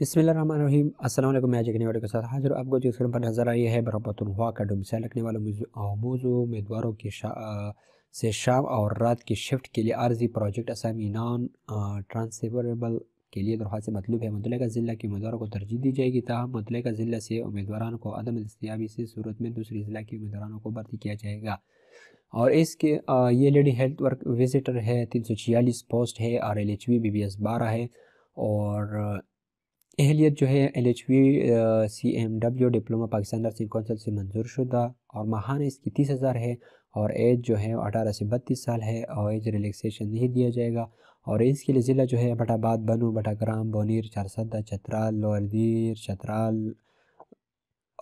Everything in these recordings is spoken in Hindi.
बिसमीम असल मैं जगने वाले के साथ हाजिर आपको जो फिल्म पर नज़र आई है हुआ का डुमसा लगने वाले मौजू उम्मीदवारों की शा, से शाम और रात की शिफ्ट के लिए आर्जी प्रोजेक्ट असामी नॉन ट्रांसफरेबल के लिए दरख्वास्त मतलब है मुतल ज़िला के उम्मीदवारों को तरजीह दी जाएगी तहम मुतल ज़िला से उम्मीदवारों को अदम दस्तियाबी से सूरत में दूसरे ज़िला के उम्मीदवारों को भर्ती किया जाएगा और इसके ये लेडी हेल्थ वर्क विजिटर है तीन सौ छियालीस पोस्ट है आर L H V B B S बारह है और अहलियत जो है L H V C M W diploma Pakistan nursing council से मंजूर शुदा और माहाना इसकी तीस हज़ार है और एज जो है अठारह से बत्तीस साल है और एज रिलेक्सेशन नहीं दिया जाएगा और इसके लिए ज़िला जो है बटाबाद बनू ग्राम बोनीर चारसदा चतराल लोअर दीर चतराल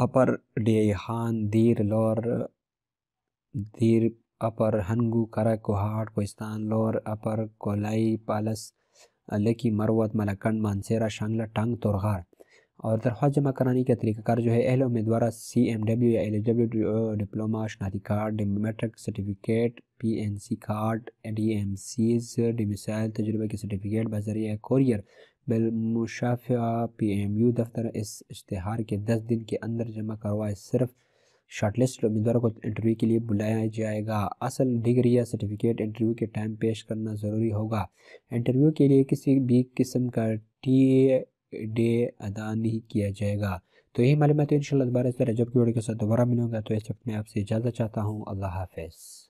अपर डेहान दीर लोअर दीर अपर हनगू करा कोहाट कोस्तान लोअर अपर कोलाई पालस लकी मरवत मलकंड मानसेरा शांगला टंग तोरहार और दरख्वास जमा कराने का तरीक़ाकार जो है अहल उम्मीदवार सी एम डब्ल्यू या एल डब्ल्यू डिप्लोमा शनाती card matric certificate P N C card D M Cs domicile तजुर्बे के सर्टिफिकेट बजरिया कोरियर बिलमुशाफ़ा पी एम यू दफ्तर इस इश्तहार के दस दिन के अंदर जमा करवाए सिर्फ शॉर्टलिस्ट उम्मीदवारों को इंटरव्यू के लिए बुलाया जाएगा असल डिग्री या सर्टिफिकेट इंटरव्यू के टाइम पेश करना ज़रूरी होगा इंटरव्यू के लिए किसी भी किस्म का टी डे अदा नहीं किया जाएगा तो यही मालूम है तो इन दोबारा इस तरह जब की वीडियो के साथ दोबारा मिलूंगा तो इस वक्त मैं आपसे इजाज़त चाहता हूँ अल्लाह हाफिज़